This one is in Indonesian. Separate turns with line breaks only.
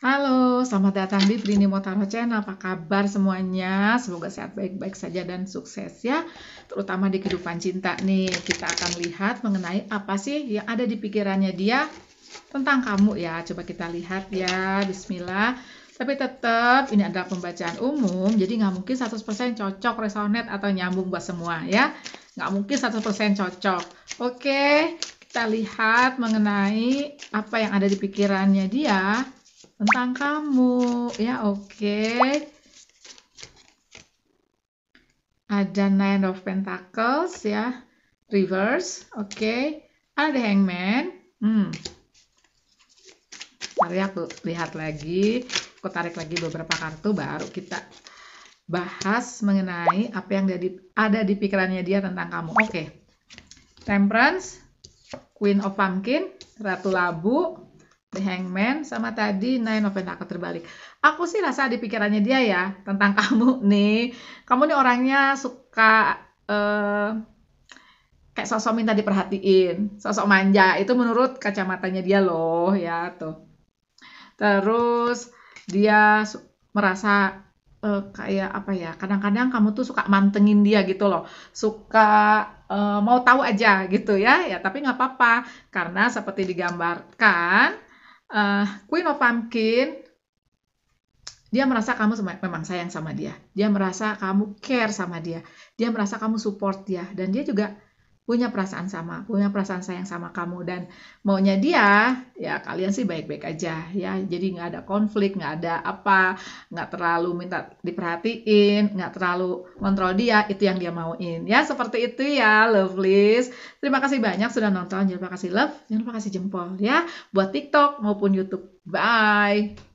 Halo, selamat datang di Trini Motaro Channel. Apa kabar semuanya? Semoga sehat baik-baik saja dan sukses ya. Terutama di kehidupan cinta nih, kita akan lihat mengenai apa sih yang ada di pikirannya dia tentang kamu ya. Coba kita lihat ya, bismillah. Tapi tetap ini adalah pembacaan umum, jadi nggak mungkin 100% cocok resonate atau nyambung buat semua ya. Nggak mungkin 100% cocok. Oke, kita lihat mengenai apa yang ada di pikirannya dia tentang kamu ya oke okay. ada nine of pentacles ya reverse oke okay. ada hangman hmm. mari ya, aku lihat lagi aku tarik lagi beberapa kartu baru kita bahas mengenai apa yang ada di, ada di pikirannya dia tentang kamu oke okay. temperance queen of pumpkin ratu labu The Hangman sama tadi Nine of Pentacles terbalik. Aku sih rasa di pikirannya dia ya tentang kamu nih. Kamu nih orangnya suka uh, kayak sosok minta diperhatiin, sosok manja. Itu menurut kacamatanya dia loh ya tuh. Terus dia merasa uh, kayak apa ya? Kadang-kadang kamu tuh suka mantengin dia gitu loh. Suka uh, mau tahu aja gitu ya. Ya tapi nggak apa-apa karena seperti digambarkan uh, Queen of Pumpkin dia merasa kamu memang sayang sama dia dia merasa kamu care sama dia dia merasa kamu support dia dan dia juga punya perasaan sama, punya perasaan sayang sama kamu dan maunya dia, ya kalian sih baik-baik aja ya. Jadi nggak ada konflik, nggak ada apa, nggak terlalu minta diperhatiin, nggak terlalu kontrol dia, itu yang dia mauin. Ya seperti itu ya, lovelies. Terima kasih banyak sudah nonton, jangan lupa kasih love, jangan lupa kasih jempol ya buat TikTok maupun YouTube. Bye.